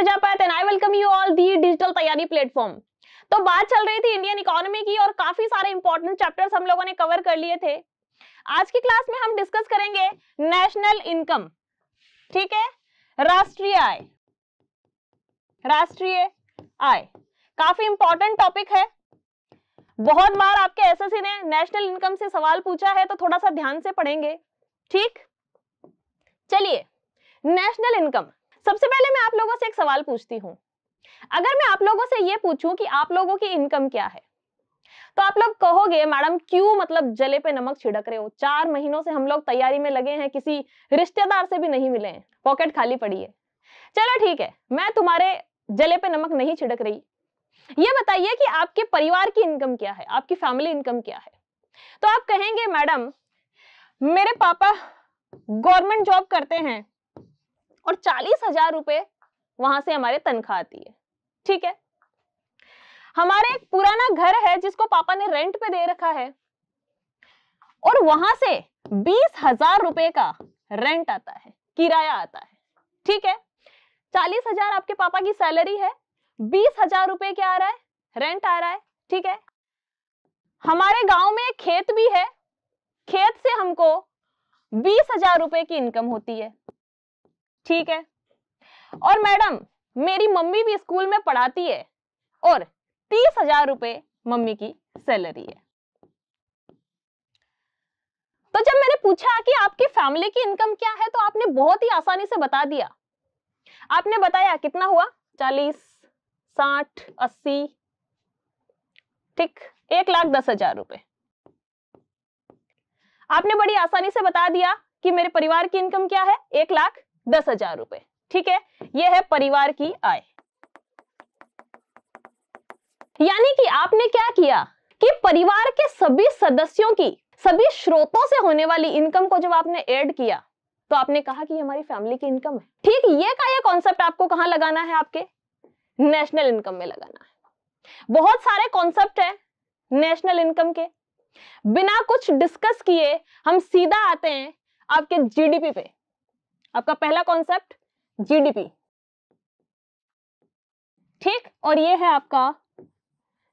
Prajapat and I welcome you all the digital तैयारी platform तो बात चल रही थी इंडियन इकोनॉमी की और काफी सारे इंपॉर्टेंट चैप्टर्स हम लोगों ने कवर कर लिए थे आज की क्लास में हम डिस्कस करेंगे नेशनल इनकम ठीक है राष्ट्रीय आय राष्ट्रीय आय काफी इंपॉर्टेंट टॉपिक है बहुत बार आपके एसएससी ने नेशनल इनकम से सवाल पूछा है तो थोड़ा सा ध्यान से पढ़ेंगे ठीक चलिए नेशनल इनकम सबसे पहले मैं आप लोगों से एक सवाल पूछती हूँ अगर मैं आप लोगों से ये पूछूं कि आप लोगों की इनकम क्या है तो आप लोग कहोगे मैडम क्यों मतलब जले पे नमक छिड़क रहे हो चार महीनों से हम लोग तैयारी में लगे हैं किसी रिश्तेदार से भी नहीं मिले हैं पॉकेट खाली पड़ी है चलो ठीक है मैं तुम्हारे जले पे नमक नहीं छिड़क रही ये बताइए कि आपके परिवार की इनकम क्या है आपकी फैमिली इनकम क्या है तो आप कहेंगे मैडम मेरे पापा गवर्नमेंट जॉब करते हैं और चालीस हजार रुपए वहां से हमारे तनख्वाह आती है ठीक है हमारे एक पुराना घर है जिसको पापा ने रेंट पे दे रखा है और वहां से बीस हजार रुपए का रेंट आता है किराया आता है ठीक है चालीस हजार आपके पापा की सैलरी है बीस हजार रुपए क्या आ रहा है रेंट आ रहा है ठीक है हमारे गांव में खेत भी है खेत से हमको बीस हजार रुपए की इनकम होती है ठीक है और मैडम मेरी मम्मी भी स्कूल में पढ़ाती है और तीस हजार रुपए मम्मी की सैलरी है तो जब मैंने पूछा कि आपकी फैमिली की इनकम क्या है तो आपने बहुत ही आसानी से बता दिया आपने बताया कितना हुआ चालीस साठ अस्सी ठीक एक लाख दस हजार रुपए आपने बड़ी आसानी से बता दिया कि मेरे परिवार की इनकम क्या है एक लाख दस हजार रुपए ठीक है यह है परिवार की आय यानी कि आपने क्या किया कि परिवार के सभी सदस्यों की सभी स्रोतों से होने वाली इनकम को जब आपने ऐड किया तो आपने कहा कि हमारी फैमिली की इनकम है ठीक ये का ये कॉन्सेप्ट आपको कहां लगाना है आपके नेशनल इनकम में लगाना है बहुत सारे कॉन्सेप्ट है नेशनल इनकम के बिना कुछ डिस्कस किए हम सीधा आते हैं आपके जीडीपी पे आपका पहला कॉन्सेप्ट जीडीपी ठीक और ये है आपका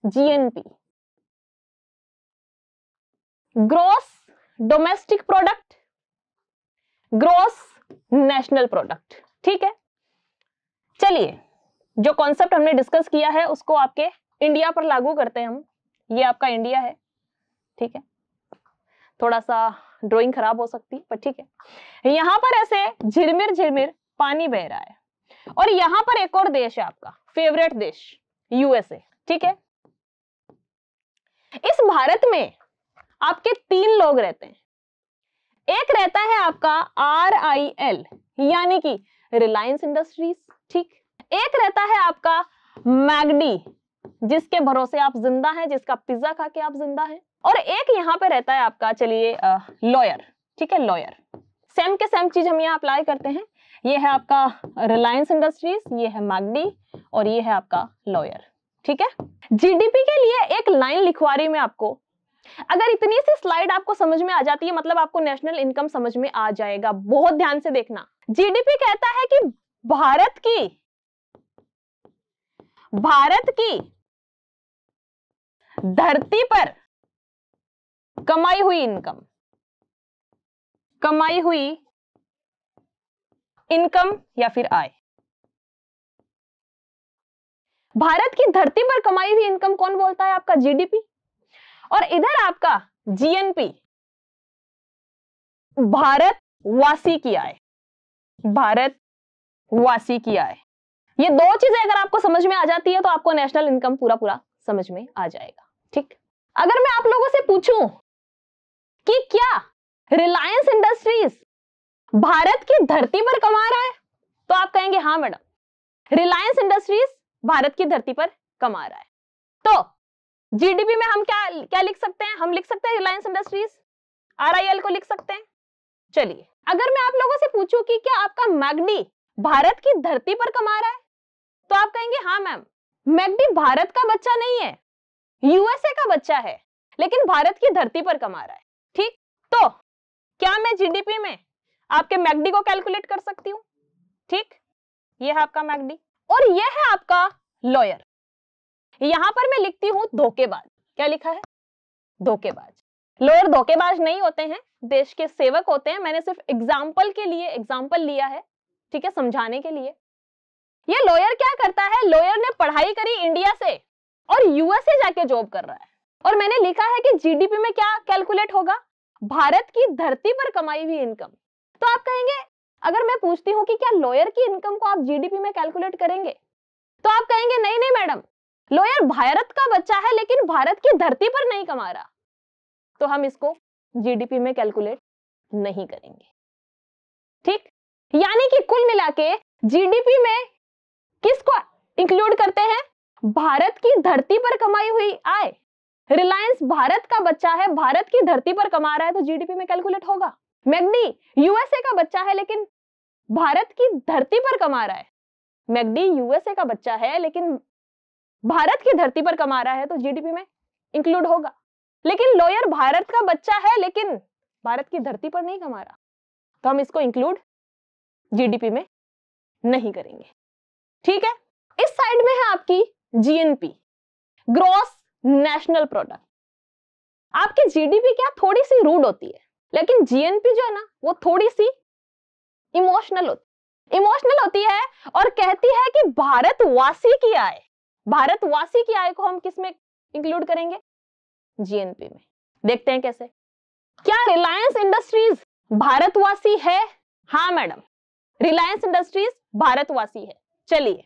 GNP gross domestic product gross national product ठीक है चलिए जो कॉन्सेप्ट हमने डिस्कस किया है उसको आपके इंडिया पर लागू करते हैं हम ये आपका इंडिया है ठीक है थोड़ा सा ड्राइंग खराब हो सकती है पर ठीक है यहाँ पर ऐसे झिरमिर झिरमिर पानी बह रहा है और यहाँ पर एक और देश है आपका फेवरेट देश यूएसए ठीक है इस भारत में आपके तीन लोग रहते हैं एक रहता है आपका आर आई एल यानी कि रिलायंस इंडस्ट्रीज ठीक एक रहता है आपका मैगडी जिसके भरोसे आप जिंदा हैं जिसका पिज्जा खा के आप जिंदा हैं और एक यहाँ पे रहता है आपका चलिए लॉयर ठीक है लॉयर सेम के सेम चीज हम यहाँ अप्लाई करते हैं ये है आपका रिलायंस इंडस्ट्रीज ये है मैगडी और ये है आपका लॉयर ठीक है जीडीपी के लिए एक लाइन लिखवा रही मैं आपको अगर इतनी सी स्लाइड आपको समझ में आ जाती है मतलब आपको नेशनल इनकम समझ में आ जाएगा बहुत ध्यान से देखना जीडीपी कहता है कि भारत की भारत की धरती पर कमाई हुई इनकम कमाई हुई इनकम या फिर आय भारत की धरती पर कमाई हुई इनकम कौन बोलता है आपका जीडीपी और इधर आपका जीएनपी भारत वासी की आय भारत वासी की आय ये दो चीजें अगर आपको समझ में आ जाती है तो आपको नेशनल इनकम पूरा पूरा समझ में आ जाएगा ठीक अगर मैं आप लोगों से पूछूं कि क्या रिलायंस इंडस्ट्रीज भारत की धरती पर कमा रहा है तो आप कहेंगे हाँ मैडम रिलायंस इंडस्ट्रीज भारत की धरती पर कमा रहा है तो जीडीपी में हम क्या क्या लिख सकते हैं हम लिख सकते हैं रिलायंस इंडस्ट्रीज आरआईएल को लिख सकते हैं चलिए अगर मैं आप लोगों से पूछूं कि क्या आपका मैगडी भारत की धरती पर कमा रहा है तो आप कहेंगे हाँ मैम मैगडी भारत का बच्चा नहीं है यूएसए का बच्चा है लेकिन भारत की धरती पर कमा रहा है तो क्या मैं जीडीपी में आपके मैगडी को कैलकुलेट कर सकती हूँ ठीक ये है आपका मैगडी और ये है आपका लॉयर यहां पर मैं लिखती हूँ धोखेबाज क्या लिखा है धोखेबाज लॉयर धोखेबाज नहीं होते हैं देश के सेवक होते हैं मैंने सिर्फ एग्जाम्पल के लिए एग्जाम्पल लिया है ठीक है समझाने के लिए ये लॉयर क्या करता है लॉयर ने पढ़ाई करी इंडिया से और यूएसए जाके जॉब कर रहा है और मैंने लिखा है कि जीडीपी में क्या कैलकुलेट होगा भारत की धरती पर कमाई हुई इनकम तो आप कहेंगे अगर मैं पूछती हूँ कि क्या लॉयर की इनकम को आप जीडीपी में कैलकुलेट करेंगे तो आप कहेंगे नहीं नहीं मैडम लॉयर भारत का बच्चा है लेकिन भारत की धरती पर नहीं कमा रहा तो हम इसको जीडीपी में कैलकुलेट नहीं करेंगे ठीक यानी कि कुल मिला के जीडीपी में किसको इंक्लूड करते हैं भारत की धरती पर कमाई हुई आय रिलायंस भारत का बच्चा है भारत की धरती पर कमा रहा है तो जीडीपी में कैलकुलेट होगा मैगडी यूएसए का बच्चा है लेकिन भारत की धरती पर कमा रहा है मैगडी यूएसए का बच्चा है लेकिन भारत की धरती पर कमा रहा है तो जीडीपी में इंक्लूड होगा लेकिन लॉयर भारत का बच्चा है लेकिन भारत की धरती पर नहीं कमा रहा तो हम इसको इंक्लूड जीडीपी में नहीं करेंगे ठीक है इस साइड में है आपकी जीएनपी ग्रॉस नेशनल प्रोडक्ट आपकी जीडीपी क्या थोड़ी सी रूड होती है लेकिन जीएनपी जो है ना वो थोड़ी सी इमोशनल होती इमोशनल होती है और कहती है कि भारतवासी की आय भारतवासी की आय को हम किस में इंक्लूड करेंगे जीएनपी में देखते हैं कैसे क्या रिलायंस इंडस्ट्रीज भारतवासी है हाँ मैडम रिलायंस इंडस्ट्रीज भारतवासी है चलिए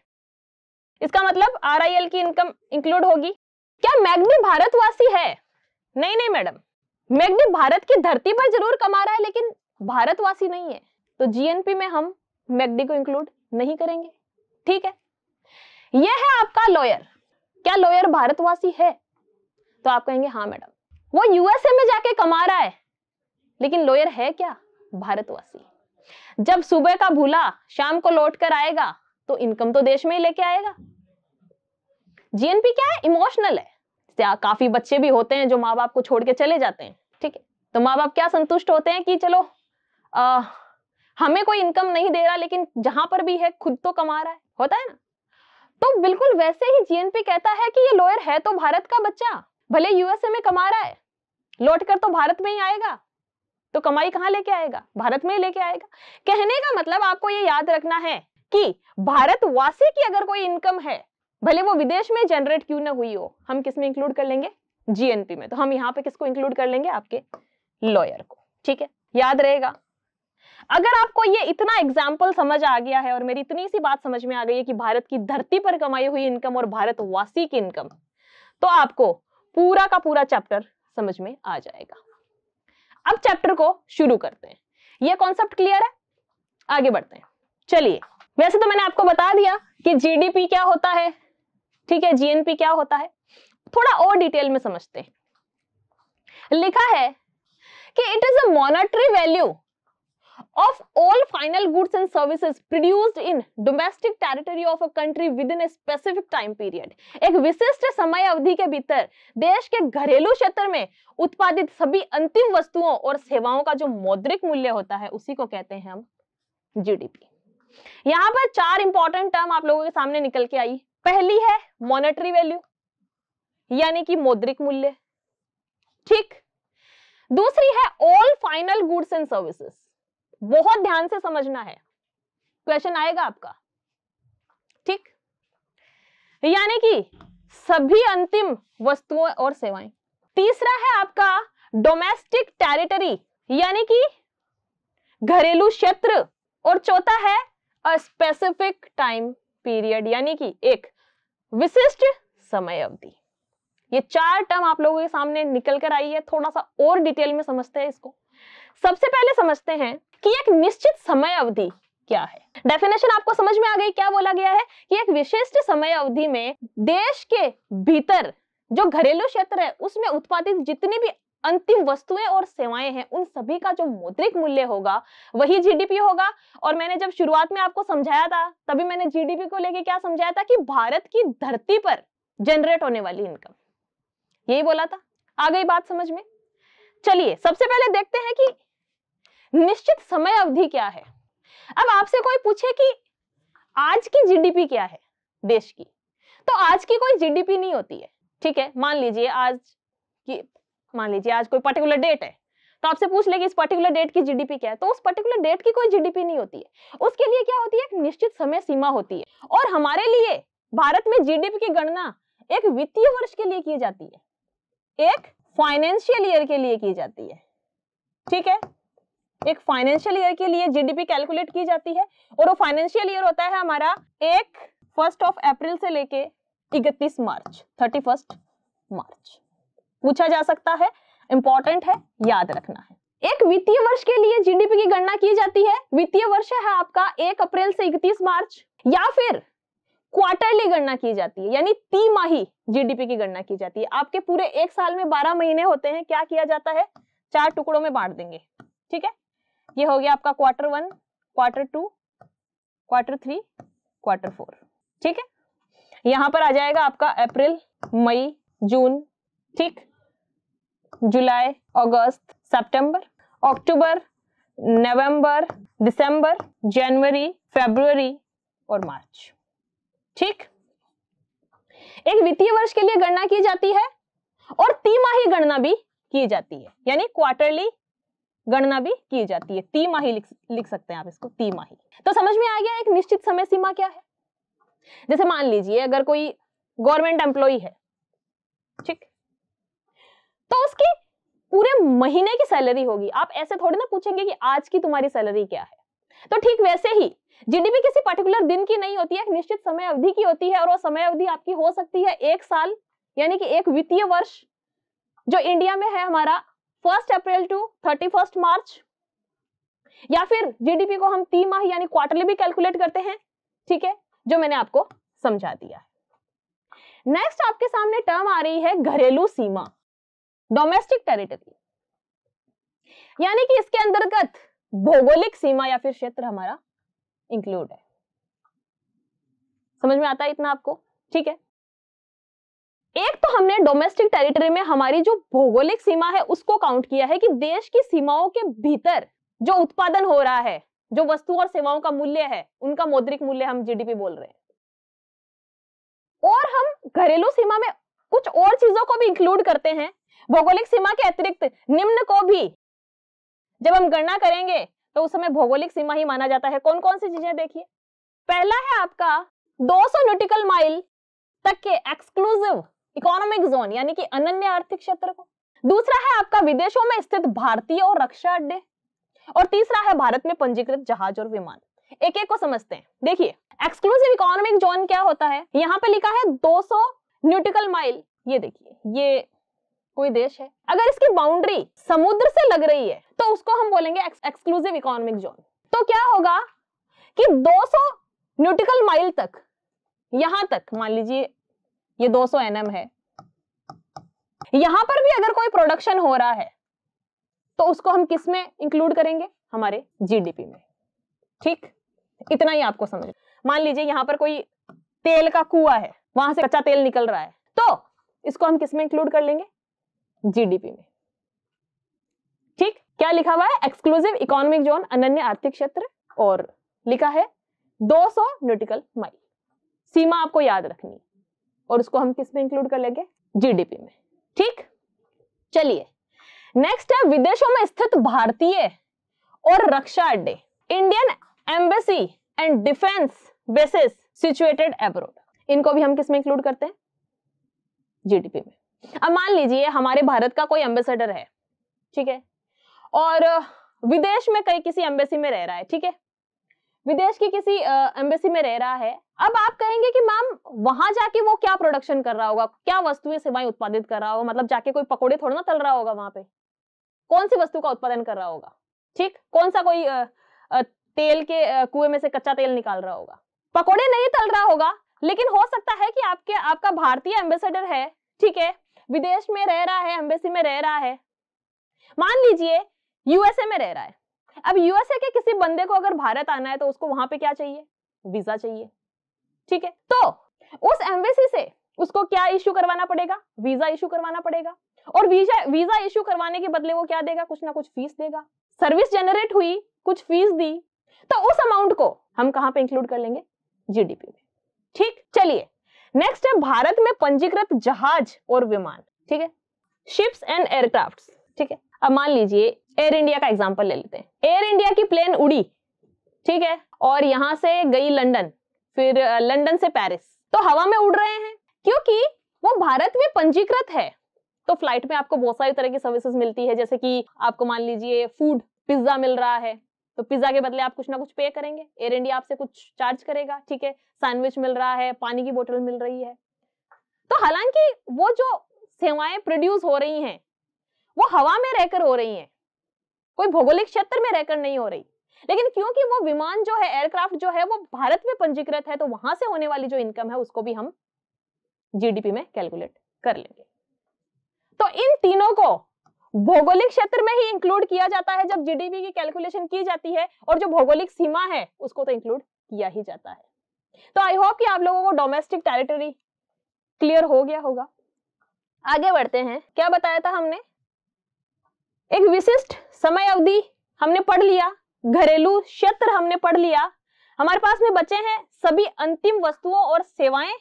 इसका मतलब आर की इनकम इंक्लूड होगी क्या मैग्नी भारतवासी है नहीं नहीं मैडम मैग्नी भारत की धरती पर जरूर कमा रहा है लेकिन भारतवासी नहीं है तो जीएनपी में हम मैग्नी को इंक्लूड नहीं करेंगे ठीक है यह है आपका लॉयर क्या लॉयर भारतवासी है तो आप कहेंगे हाँ मैडम वो यूएसए में जाके कमा रहा है लेकिन लॉयर है क्या भारतवासी जब सुबह का भूला शाम को लौट कर आएगा तो इनकम तो देश में ही लेके आएगा जीएनपी क्या है इमोशनल है काफी बच्चे भी होते हैं जो माँ बाप को छोड़ के चले जाते हैं ठीक है तो माँ बाप क्या संतुष्ट होते हैं कि चलो आ, हमें कोई इनकम नहीं दे रहा लेकिन जहां पर भी है खुद तो कमा रहा है होता है ना तो बिल्कुल वैसे ही जीएनपी कहता है कि ये लॉयर है तो भारत का बच्चा भले यूएसए में कमा रहा है लौट कर तो भारत में ही आएगा तो कमाई कहाँ लेके आएगा भारत में ही लेके आएगा कहने का मतलब आपको ये याद रखना है कि भारतवासी की अगर कोई इनकम है भले वो विदेश में जनरेट क्यों ना हुई हो हम किस में इंक्लूड कर लेंगे जीएनपी में तो हम यहाँ पे किसको इंक्लूड कर लेंगे आपके लॉयर को ठीक है याद रहेगा अगर आपको ये इतना एग्जाम्पल समझ आ गया है और मेरी इतनी सी बात समझ में आ गई है कि भारत की धरती पर कमाई हुई इनकम और भारतवासी की इनकम तो आपको पूरा का पूरा चैप्टर समझ में आ जाएगा अब चैप्टर को शुरू करते हैं ये कॉन्सेप्ट क्लियर है आगे बढ़ते हैं चलिए वैसे तो मैंने आपको बता दिया कि जीडीपी क्या होता है ठीक है जीएनपी क्या होता है थोड़ा और डिटेल में समझते हैं लिखा है कि it is a monetary value of all final goods and services produced in domestic territory of a country within a specific time period एक विशिष्ट समय अवधि के भीतर देश के घरेलू क्षेत्र में उत्पादित सभी अंतिम वस्तुओं और सेवाओं का जो मौद्रिक मूल्य होता है उसी को कहते हैं हम जीडीपी यहां पर चार इंपॉर्टेंट टर्म आप लोगों के सामने निकल के आई पहली है मॉनेटरी वैल्यू यानी कि मौद्रिक मूल्य ठीक दूसरी है all final goods and services बहुत ध्यान से समझना है क्वेश्चन आएगा आपका ठीक यानी कि सभी अंतिम वस्तुओं और सेवाएं तीसरा है आपका डोमेस्टिक टेरिटरी यानी कि घरेलू क्षेत्र और चौथा है अ स्पेसिफिक टाइम पीरियड यानी कि एक विशिष्ट समय अवधि ये चार टर्म आप लोगों के सामने निकल कर आई है थोड़ा सा और डिटेल में समझते हैं इसको सबसे पहले समझते हैं कि एक निश्चित समय अवधि क्या है डेफिनेशन आपको समझ में आ गई क्या बोला गया है कि एक विशिष्ट समय अवधि में देश के भीतर जो घरेलू क्षेत्र है उसमें उत्पादित जितनी भी अंतिम वस्तुएं और सेवाएं हैं उन सभी का जो मौद्रिक मूल्य होगा वही जीडीपी होगा और मैंने जब शुरुआत में आपको समझाया था तभी मैंने जीडीपी को लेके क्या समझाया था कि भारत की धरती पर जनरेट होने वाली इनकम यही बोला था आ गई बात समझ में चलिए सबसे पहले देखते हैं कि निश्चित समय अवधि क्या है अब आपसे कोई पूछे कि आज की जीडीपी क्या है देश की तो आज की कोई जीडीपी नहीं होती है ठीक है मान लीजिए आज की मान लीजिए आज कोई पर्टिकुलर डेट है तो आपसे पूछ लेगी इस पर्टिकुलर डेट की जीडीपी क्या है तो उस पर्टिकुलर डेट की कोई जीडीपी नहीं होती है उसके लिए क्या होती है एक निश्चित समय सीमा होती है और हमारे लिए भारत में जीडीपी की गणना एक वित्तीय वर्ष के लिए की जाती है एक फाइनेंशियल ईयर के लिए की जाती है ठीक है एक फाइनेंशियल ईयर के लिए जीडीपी कैलकुलेट की जाती है और वो फाइनेंशियल ईयर होता है हमारा एक फर्स्ट ऑफ अप्रैल से लेके इकतीस मार्च थर्टी मार्च पूछा जा सकता है इंपॉर्टेंट है याद रखना है एक वित्तीय वर्ष के लिए जीडीपी की गणना की जाती है वित्तीय वर्ष है आपका एक अप्रैल से इकतीस मार्च या फिर क्वार्टरली गणना की जाती है यानी तिमाही जीडीपी की गणना की जाती है आपके पूरे एक साल में बारह महीने होते हैं क्या किया जाता है चार टुकड़ों में बांट देंगे ठीक है ये हो गया आपका quarter one quarter two quarter three quarter four ठीक है यहां पर आ जाएगा आपका अप्रैल मई जून ठीक जुलाई अगस्त सितंबर अक्टूबर नवंबर दिसंबर जनवरी फरवरी और मार्च ठीक एक वित्तीय वर्ष के लिए गणना की जाती है और तिमाही गणना भी की जाती है यानी क्वार्टरली गणना भी की जाती है तिमाही लिख, लिख सकते हैं आप इसको तिमाही तो समझ में आ गया एक निश्चित समय सीमा क्या है जैसे मान लीजिए अगर कोई गवर्नमेंट एम्प्लॉय है ठीक तो उसकी पूरे महीने की सैलरी होगी आप ऐसे थोड़ी ना पूछेंगे कि आज की तुम्हारी सैलरी क्या है तो ठीक वैसे ही जीडीपी किसी पर्टिकुलर दिन की नहीं होती है एक निश्चित समय अवधि की होती है और वो समय अवधि आपकी हो सकती है एक साल यानी कि एक वित्तीय वर्ष जो इंडिया में है हमारा first April to thirty first March या फिर जीडीपी को हम तिमाही यानी क्वार्टरली भी कैलकुलेट करते हैं ठीक है जो मैंने आपको समझा दिया नेक्स्ट आपके सामने टर्म आ रही है घरेलू सीमा डोमेस्टिक टेरिटरी यानी कि इसके अंतर्गत भौगोलिक सीमा या फिर क्षेत्र हमारा इंक्लूड है समझ में आता है इतना आपको ठीक है एक तो हमने डोमेस्टिक टेरिटरी में हमारी जो भौगोलिक सीमा है उसको काउंट किया है कि देश की सीमाओं के भीतर जो उत्पादन हो रहा है जो वस्तु और सेवाओं का मूल्य है उनका मौद्रिक मूल्य हम जीडीपी बोल रहे हैं और हम घरेलू सीमा में कुछ और चीजों को भी इंक्लूड करते हैं भौगोलिक सीमा के अतिरिक्त निम्न को भी जब हम गणना करेंगे तो उस समय भौगोलिक सीमा ही माना जाता है कौन कौन सी चीजें देखिए पहला है आपका 200 न्यूटिकल माइल तक के एक्सक्लूसिव इकोनॉमिक जोन यानी कि अनन्य आर्थिक क्षेत्र को दूसरा है आपका विदेशों में स्थित भारतीय और रक्षा अड्डे और तीसरा है भारत में पंजीकृत जहाज और विमान एक एक को समझते हैं देखिए एक्सक्लूसिव इकोनॉमिक जोन क्या होता है यहाँ पे लिखा है 200 न्यूटिकल माइल ये देखिए ये कोई देश है अगर इसकी बाउंड्री समुद्र से लग रही है तो उसको हम बोलेंगे एक्सक्लूसिव इकोनॉमिक जोन तो क्या होगा कि 200 न्यूटिकल माइल तक यहां तक मान लीजिए ये 200 एनएम है यहां पर भी अगर कोई प्रोडक्शन हो रहा है तो उसको हम किस में इंक्लूड करेंगे हमारे जीडीपी में ठीक इतना ही आपको समझ मान लीजिए यहां पर कोई तेल का कुआ है वहां से कच्चा तेल निकल रहा है तो इसको हम किस में इंक्लूड कर लेंगे जीडीपी में ठीक क्या लिखा हुआ है एक्सक्लूसिव इकोनॉमिक जोन अनन्य आर्थिक क्षेत्र और लिखा है 200 न्यूटिकल माइल सीमा आपको याद रखनी और उसको हम किस में इंक्लूड कर लेंगे जीडीपी में ठीक चलिए नेक्स्ट है विदेशों में स्थित भारतीय और रक्षा अड्डे Indian embassy and defence bases situated abroad इनको भी हम किसमें इंक्लूड करते हैं जीडीपी में अब मान लीजिए हमारे भारत का कोई एम्बेसडर है ठीक है और विदेश में कई किसी एम्बेसी में रह रहा है ठीक है विदेश की किसी एम्बेसी में रह रहा है अब आप कहेंगे कि मैम वहां जाके वो क्या प्रोडक्शन कर रहा होगा क्या वस्तुएं सेवाएं उत्पादित कर रहा होगा मतलब जाके कोई पकोड़े थोड़ा ना तल रहा होगा वहां पे कौन सी वस्तु का उत्पादन कर रहा होगा ठीक कौन सा कोई तेल के कुएं में से कच्चा तेल निकाल रहा होगा पकौड़े नहीं तल रहा होगा लेकिन हो सकता है कि आपके आपका भारतीय एम्बेसडर है ठीक है विदेश में रह रहा है एम्बेसी में रह रहा है मान लीजिए यूएसए में रह रहा है अब यूएसए के किसी बंदे को अगर भारत आना है तो उसको वहां पे क्या चाहिए वीजा चाहिए ठीक है तो उस एम्बेसी से उसको क्या इश्यू करवाना पड़ेगा वीजा इश्यू करवाना पड़ेगा और वीजा वीजा इश्यू करवाने के बदले वो क्या देगा कुछ ना कुछ फीस देगा सर्विस जनरेट हुई कुछ फीस दी तो उस अमाउंट को हम कहां पे इंक्लूड कर लेंगे जीडीपी में ठीक चलिए नेक्स्ट है भारत में पंजीकृत जहाज और विमान ठीक है शिप्स एंड एयरक्राफ्ट ठीक है अब मान लीजिए एयर इंडिया का एग्जाम्पल ले लेते हैं एयर इंडिया की प्लेन उड़ी ठीक है और यहाँ से गई लंडन फिर लंडन से पेरिस तो हवा में उड़ रहे हैं क्योंकि वो भारत में पंजीकृत है तो फ्लाइट में आपको बहुत सारी तरह की सर्विसेज मिलती है जैसे कि आपको मान लीजिए फूड पिज्जा मिल रहा है तो पिज्जा के बदले आप कुछ ना कुछ पे करेंगे एयर इंडिया आपसे कुछ चार्ज करेगा ठीक है सैंडविच मिल रहा है पानी की बोतल मिल रही है तो हालांकि वो जो सेवाएं प्रोड्यूस हो रही हैं वो हवा में रहकर हो रही हैं कोई भौगोलिक क्षेत्र में रहकर नहीं हो रही लेकिन क्योंकि वो विमान जो है एयरक्राफ्ट जो है वो भारत में पंजीकृत है तो वहां से होने वाली जो इनकम है उसको भी हम जीडीपी में कैलकुलेट कर लेंगे तो इन तीनों को भौगोलिक क्षेत्र में ही इंक्लूड किया जाता है जब जीडीपी की कैलकुलेशन की जाती है और जो भौगोलिक सीमा है उसको तो इंक्लूड किया ही जाता है तो आई होप कि आप लोगों को डोमेस्टिक टेरिटरी क्लियर हो गया होगा आगे बढ़ते हैं क्या बताया था हमने एक विशिष्ट समय अवधि हमने पढ़ लिया घरेलू क्षेत्र हमने पढ़ लिया हमारे पास में बचे हैं सभी अंतिम वस्तुओं और सेवाएं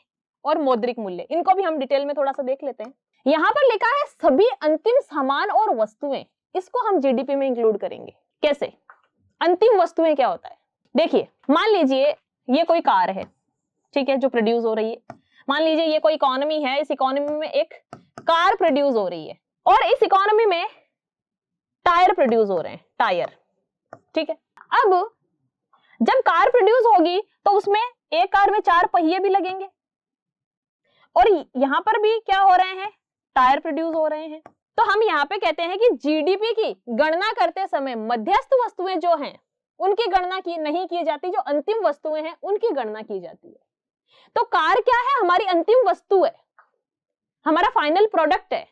और मौद्रिक मूल्य इनको भी हम डिटेल में थोड़ा सा देख लेते हैं यहाँ पर लिखा है सभी अंतिम सामान और वस्तुएं इसको हम जीडीपी में इंक्लूड करेंगे कैसे अंतिम वस्तुएं क्या होता है देखिए मान लीजिए ये कोई कार है ठीक है जो प्रोड्यूस हो रही है मान लीजिए ये कोई इकोनॉमी है इस इकोनॉमी में एक कार प्रोड्यूस हो रही है और इस इकोनॉमी में टायर प्रोड्यूस हो रहे हैं टायर ठीक है अब जब कार प्रोड्यूस होगी तो उसमें एक कार में चार पहिए भी लगेंगे और यहां पर भी क्या हो रहे हैं टायर प्रोड्यूस हो रहे हैं तो हम यहाँ पे कहते हैं कि जीडीपी की गणना करते समय मध्यस्थ वस्तुएं जो हैं उनकी गणना की नहीं की जाती जो अंतिम वस्तुएं हैं उनकी गणना की जाती है तो कार क्या है हमारी अंतिम वस्तु है हमारा फाइनल प्रोडक्ट है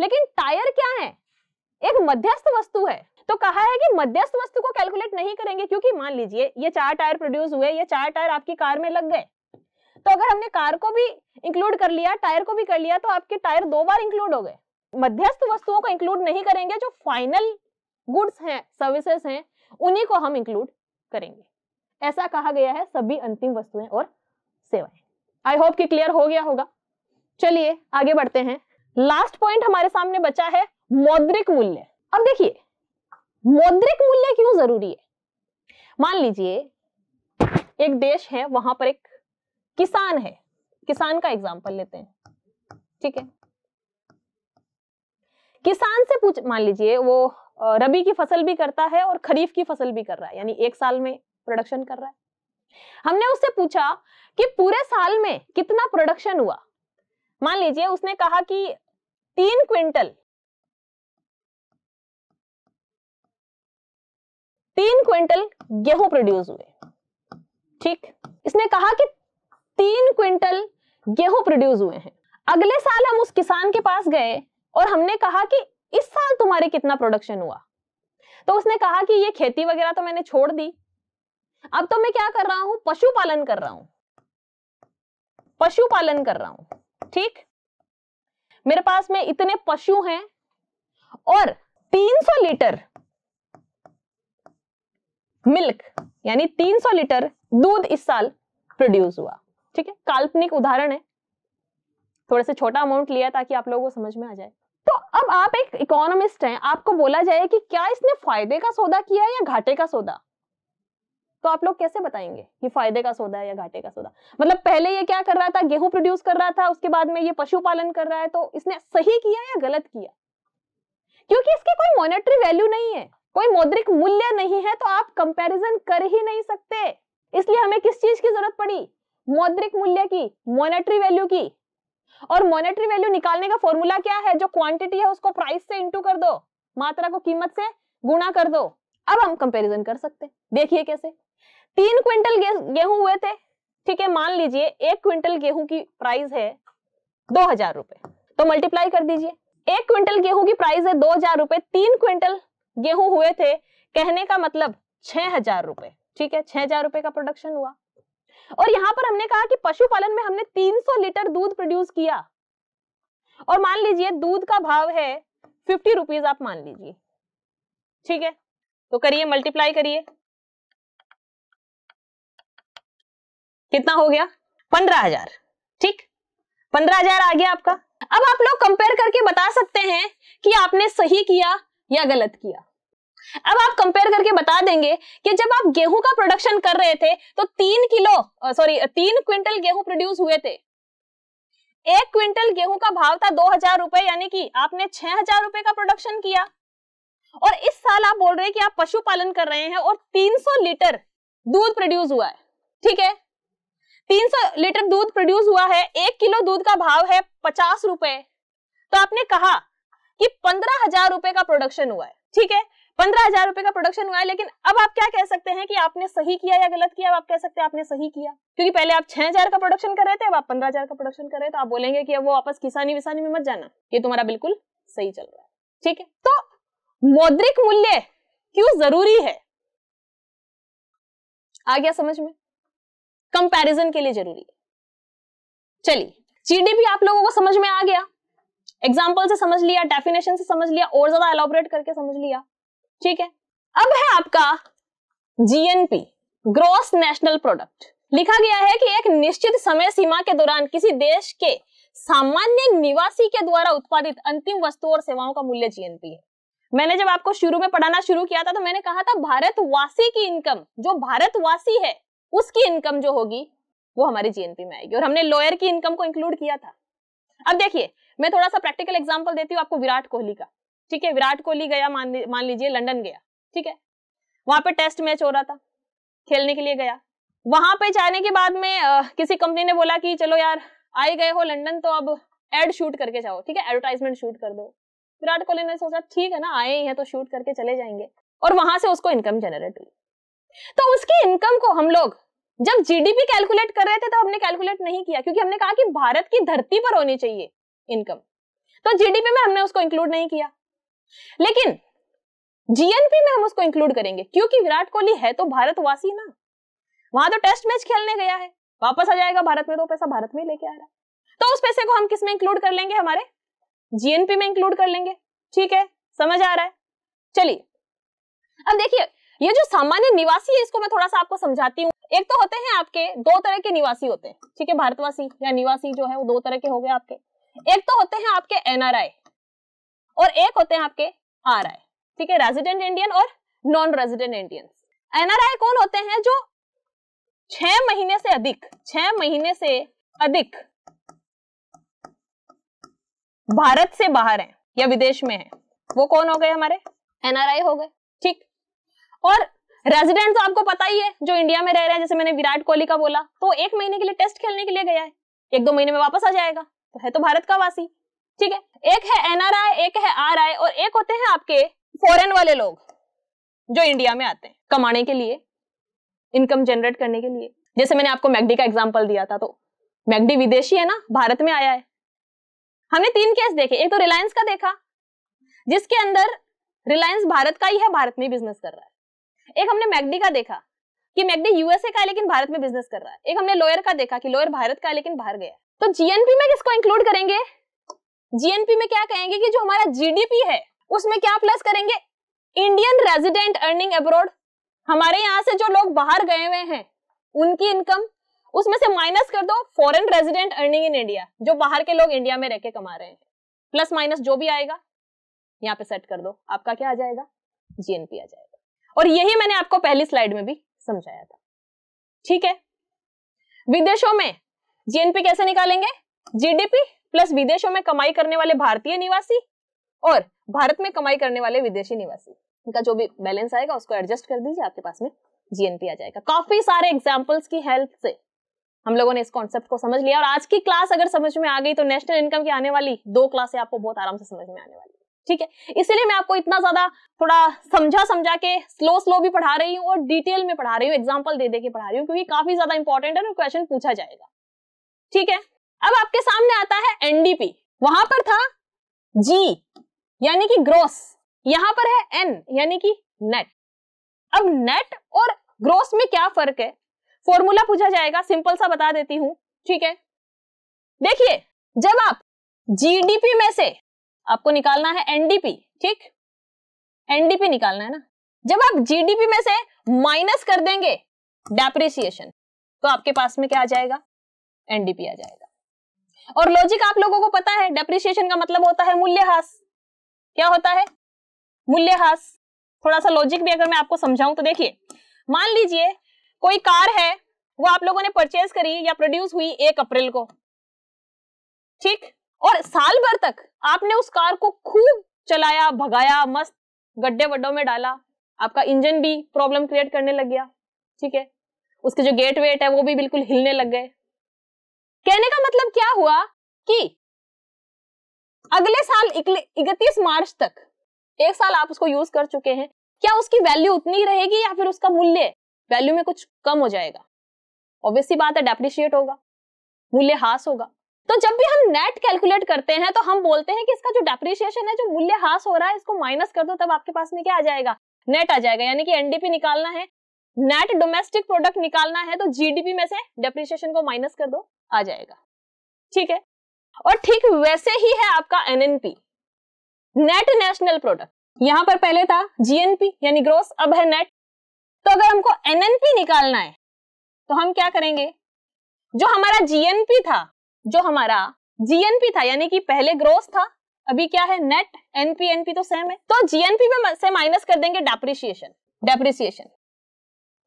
लेकिन टायर क्या है एक मध्यस्थ वस्तु है तो कहा है कि मध्यस्थ वस्तु को कैलकुलेट नहीं करेंगे क्योंकि मान लीजिए ये चार टायर प्रोड्यूस हुए ये चार टायर आपकी कार में लग गए तो अगर हमने कार को भी इंक्लूड कर लिया टायर को भी कर लिया तो आपके टायर दो बार इंक्लूड हो गए मध्यस्थ वस्तुओं को इंक्लूड नहीं करेंगे जो फाइनल गुड्स हैं सर्विसेस हैं उन्हीं को हम इंक्लूड करेंगे ऐसा कहा गया है सभी अंतिम वस्तुएं और सेवाएं आई होप कि क्लियर हो गया होगा चलिए आगे बढ़ते हैं लास्ट पॉइंट हमारे सामने बचा है मौद्रिक मूल्य अब देखिए मौद्रिक मूल्य क्यों जरूरी है मान लीजिए एक देश है वहां पर एक किसान है किसान का एग्जाम्पल लेते हैं ठीक है किसान से पूछ मान लीजिए वो रबी की फसल भी करता है और खरीफ की फसल भी कर रहा है यानी एक साल में प्रोडक्शन कर रहा है हमने उससे पूछा कि पूरे साल में कितना प्रोडक्शन हुआ मान लीजिए उसने कहा कि तीन क्विंटल तीन क्विंटल गेहूं प्रोड्यूस हुए ठीक इसने कहा कि तीन क्विंटल गेहूं प्रोड्यूस हुए हैं अगले साल हम उस किसान के पास गए और हमने कहा कि इस साल तुम्हारे कितना प्रोडक्शन हुआ तो उसने कहा कि ये खेती वगैरह तो मैंने छोड़ दी अब तो मैं क्या कर रहा हूं पशुपालन कर रहा हूं पशुपालन कर रहा हूं ठीक मेरे पास में इतने पशु हैं और 300 लीटर मिल्क यानी 300 लीटर दूध इस साल प्रोड्यूस हुआ ठीक है काल्पनिक उदाहरण है थोड़ा सा छोटा अमाउंट लिया ताकि आप लोगों को समझ में आ जाए तो अब आप एक इकोनॉमिस्ट हैं आपको बोला जाए कि क्या इसने फायदे का सौदा किया या घाटे का सौदा तो आप लोग कैसे बताएंगे कि फायदे का सौदा है या घाटे का सौदा मतलब पहले ये क्या कर रहा था गेहूं प्रोड्यूस कर रहा था उसके बाद में ये पशुपालन कर रहा है तो इसने सही किया या गलत किया क्योंकि इसकी कोई मॉनेटरी वैल्यू नहीं है कोई मौद्रिक मूल्य नहीं है तो आप कंपेरिजन कर ही नहीं सकते इसलिए हमें किस चीज की जरूरत पड़ी मौद्रिक मूल्य की मॉनेटरी वैल्यू की और मॉनेटरी वैल्यू निकालने का फॉर्मूला क्या है जो क्वांटिटी है उसको प्राइस से इंटू कर दो मात्रा को कीमत से गुणा कर दो अब हम कंपैरिजन कर सकते हैं देखिए कैसे तीन क्विंटल गेहूं हुए थे ठीक है मान लीजिए एक क्विंटल गेहूं की प्राइस है दो हजार रुपए तो मल्टीप्लाई कर दीजिए एक क्विंटल गेहूं की प्राइस है दो हजार रुपए तीन क्विंटल गेहूं हुए थे कहने का मतलब छह हजार रुपए ठीक है छह हजार रुपए का प्रोडक्शन हुआ और यहाँ पर हमने कहा कि पशुपालन में हमने 300 लीटर दूध प्रोड्यूस किया और मान लीजिए दूध का भाव है फिफ्टी रुपीज आप मान लीजिए ठीक है तो करिए मल्टीप्लाई करिए कितना हो गया पंद्रह हजार ठीक पंद्रह हजार आ गया आपका अब आप लोग कंपेयर करके बता सकते हैं कि आपने सही किया या गलत किया अब आप कंपेयर करके बता देंगे कि जब आप गेहूं का प्रोडक्शन कर रहे थे तो तीन किलो सॉरी तीन क्विंटल गेहूं प्रोड्यूस हुए थे एक क्विंटल गेहूं का भाव था दो हजार रुपए यानी कि आपने छह हजार रुपए का प्रोडक्शन किया और इस साल आप बोल रहे हैं कि आप पशुपालन कर रहे हैं और 300 लीटर दूध प्रोड्यूस हुआ है ठीक है 300 लीटर दूध प्रोड्यूस हुआ है एक किलो दूध का भाव है पचास रुपए तो आपने कहा कि पंद्रह हजार रुपए का प्रोडक्शन हुआ है ठीक है पंद्रह हजार रुपए का प्रोडक्शन हुआ है लेकिन अब आप क्या कह सकते हैं कि आपने सही किया या गलत किया अब आप कह सकते हैं आपने सही किया क्योंकि पहले आप छह हजार का प्रोडक्शन कर रहे थे अब आप पंद्रह हजार का प्रोडक्शन कर रहे थे तो आप बोलेंगे कि अब वो आपस किसानी विसानी में मत जाना ये तुम्हारा बिल्कुल सही चल रहा है ठीक है तो मौद्रिक मूल्य क्यों जरूरी है आ गया समझ में कंपेरिजन के लिए जरूरी है चलिए जीडीपी आप लोगों को समझ में आ गया एग्जाम्पल से समझ लिया डेफिनेशन से समझ लिया और ज्यादा एलोबरेट करके समझ लिया ठीक है अब है आपका जीएनपी ग्रॉस नेशनल प्रोडक्ट लिखा गया है कि एक निश्चित समय सीमा के दौरान किसी देश के सामान्य निवासी के द्वारा उत्पादित अंतिम वस्तु और सेवाओं का मूल्य जीएनपी है मैंने जब आपको शुरू में पढ़ाना शुरू किया था तो मैंने कहा था भारतवासी की इनकम जो भारतवासी है उसकी इनकम जो होगी वो हमारे जीएनपी में आएगी और हमने लॉयर की इनकम को इंक्लूड किया था अब देखिए मैं थोड़ा सा प्रैक्टिकल एग्जाम्पल देती हूँ आपको विराट कोहली का ठीक है विराट कोहली गया मान लीजिए लंदन गया ठीक है वहां पे टेस्ट मैच हो रहा था खेलने के लिए गया वहां पे जाने के बाद में आ, किसी कंपनी ने बोला कि चलो यार आए गए हो लंदन तो अब एड शूट करके जाओ ठीक है एडवर्टाइजमेंट शूट कर दो विराट कोहली ने सोचा ठीक है ना आए ही है तो शूट करके चले जाएंगे और वहां से उसको इनकम जनरेट हुई तो उसकी इनकम को हम लोग जब जीडीपी कैलकुलेट कर रहे थे तो हमने कैलकुलेट नहीं किया क्योंकि हमने कहा कि भारत की धरती पर होनी चाहिए इनकम तो जीडीपी में हमने उसको इंक्लूड नहीं किया लेकिन जीएनपी में हम उसको इंक्लूड करेंगे क्योंकि विराट कोहली है तो भारतवासी ना वहां तो टेस्ट मैच खेलने गया है वापस आ जाएगा भारत में तो पैसा भारत में लेके आ रहा है तो उस पैसे को हम किस में इंक्लूड कर लेंगे हमारे जीएनपी में इंक्लूड कर लेंगे ठीक है समझ आ रहा है चलिए अब देखिए ये जो सामान्य निवासी है इसको मैं थोड़ा सा आपको समझाती हूँ एक तो होते हैं आपके दो तरह के निवासी होते हैं ठीक है भारतवासी या निवासी जो है वो दो तरह के हो गए आपके एक तो होते हैं आपके एनआरआई और एक होते हैं आपके आर आई ठीक है रेजिडेंट इंडियन और नॉन रेजिडेंट इंडियन एनआरआई कौन होते हैं जो छह महीने से अधिक छह महीने से अधिक भारत से बाहर हैं या विदेश में हैं वो कौन हो गए हमारे एनआरआई हो गए ठीक और रेजिडेंट तो आपको पता ही है जो इंडिया में रह रहे हैं जैसे मैंने विराट कोहली का बोला तो एक महीने के लिए टेस्ट खेलने के लिए गया है एक दो महीने में वापस आ जाएगा तो है तो भारत का वासी ठीक है एक है एनआरआई एक है आई और एक होते हैं आपके फॉरेन वाले लोग जो इंडिया में आते हैं कमाने के लिए इनकम जनरेट करने के लिए जैसे मैंने आपको मैगडी का एग्जाम्पल दिया था तो मैगडी विदेशी है ना भारत में आया है हमने तीन केस देखे एक तो रिलायंस का देखा जिसके अंदर रिलायंस भारत का ही है भारत में बिजनेस कर रहा है एक हमने मैगडी का देखा कि मैगडी यूएसए का है लेकिन भारत में बिजनेस कर रहा है एक हमने लॉयर का देखा कि लॉयर भारत का है लेकिन बाहर गया तो जीएनपी में किसको इंक्लूड करेंगे जीएनपी में क्या कहेंगे कि जो हमारा जीडीपी है उसमें क्या प्लस करेंगे इंडियन रेजिडेंट अर्निंग अब्रॉड हमारे यहाँ से जो लोग बाहर गए हुए हैं उनकी इनकम उसमें से माइनस कर दो foreign resident earning in India जो बाहर के लोग इंडिया में रहकर कमा रहे हैं प्लस माइनस जो भी आएगा यहाँ पे सेट कर दो आपका क्या आ जाएगा जीएनपी आ जाएगा और यही मैंने आपको पहली स्लाइड में भी समझाया था ठीक है विदेशों में जीएनपी कैसे निकालेंगे जीडीपी प्लस विदेशों में कमाई करने वाले भारतीय निवासी और भारत में कमाई करने वाले विदेशी निवासी इनका जो भी बैलेंस आएगा उसको एडजस्ट कर दीजिए आपके पास में जीएनपी आ जाएगा काफी सारे एग्जाम्पल्स की हेल्प से हम लोगों ने इस कॉन्सेप्ट को समझ लिया और आज की क्लास अगर समझ में आ गई तो नेशनल इनकम की आने वाली दो क्लासे आपको बहुत आराम से समझ में आने वाली ठीक है इसीलिए मैं आपको इतना ज्यादा थोड़ा समझा समझा के स्लो स्लो भी पढ़ा रही हूँ और डिटेल में पढ़ा रही हूँ एग्जाम्पल दे दे के पढ़ा रही हूँ क्योंकि काफी ज्यादा इंपॉर्टेंट है और क्वेश्चन पूछा जाएगा ठीक है अब आपके सामने आता है एनडीपी वहां पर था जी यानी कि ग्रोस यहां पर है एन यानी कि नेट अब नेट और ग्रोस में क्या फर्क है फॉर्मूला पूछा जाएगा सिंपल सा बता देती हूं ठीक है देखिए जब आप जीडीपी में से आपको निकालना है एनडीपी ठीक एनडीपी निकालना है ना जब आप जीडीपी में से माइनस कर देंगे डेप्रिसिएशन तो आपके पास में क्या आ जाएगा एनडीपी आ जाएगा और लॉजिक आप लोगों को पता है डेप्रिसिएशन का मतलब होता है मूल्यह्रास क्या होता है मूल्यह्रास थोड़ा सा लॉजिक भी अगर मैं आपको समझाऊं तो देखिए मान लीजिए कोई कार है वो आप लोगों ने परचेज करी या प्रोड्यूस हुई एक अप्रैल को ठीक और साल भर तक आपने उस कार को खूब चलाया भगाया मस्त गड्ढे वड्डों में डाला आपका इंजन भी प्रॉब्लम क्रिएट करने लग गया ठीक है उसके जो गेट वेट है वो भी बिल्कुल हिलने लग गए कहने का मतलब क्या हुआ कि अगले साल इकतीस मार्च तक एक साल आप उसको यूज कर चुके हैं क्या उसकी वैल्यू उतनी रहेगी या फिर उसका मूल्य वैल्यू में कुछ कम हो जाएगा ऑब्वियसली बात है डेप्रिशिएट होगा मूल्य हास होगा तो जब भी हम नेट कैलकुलेट करते हैं तो हम बोलते हैं कि इसका जो डेप्रिशिएशन है जो मूल्य हास हो रहा है इसको माइनस कर दो तब आपके पास में क्या आ जाएगा नेट आ जाएगा यानी कि एनडीपी निकालना है नेट डोमेस्टिक प्रोडक्ट निकालना है तो जीडीपी में से डेप्रिशिएशन को माइनस कर दो आ जाएगा ठीक है और ठीक वैसे ही है आपका एनएनपी नेट नेशनल प्रोडक्ट यहां पर पहले था जीएनपी यानी ग्रोस अब है नेट तो अगर हमको एनएनपी निकालना है तो हम क्या करेंगे जो हमारा जीएनपी था जो हमारा जीएनपी था यानी कि पहले ग्रोस था अभी क्या है नेट एनपी एनपी तो सेम है तो जीएनपी में से माइनस कर देंगे डेप्रिसिएशन डेप्रिसिएशन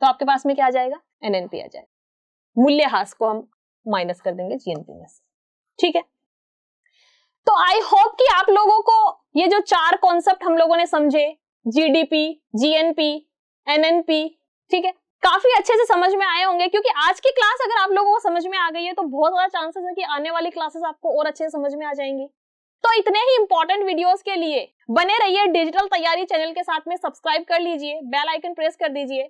तो आपके पास में क्या आ जाएगा एनएनपी आ जाएगा हास को हम माइनस कर देंगे जीएनपी में से ठीक है तो आई होप कि आप लोगों को ये जो चार कॉन्सेप्ट हम लोगों ने समझे जीडीपी जीएनपी एनएनपी ठीक है काफी अच्छे से समझ में आए होंगे क्योंकि आज की क्लास अगर आप लोगों को समझ में आ गई है तो बहुत ज्यादा चांसेस है कि आने वाली क्लासेस आपको और अच्छे से समझ में आ जाएंगी तो इतने ही इंपॉर्टेंट वीडियोस के लिए बने रहिए डिजिटल तैयारी चैनल के साथ में सब्सक्राइब कर लीजिए बेल आइकन प्रेस कर दीजिए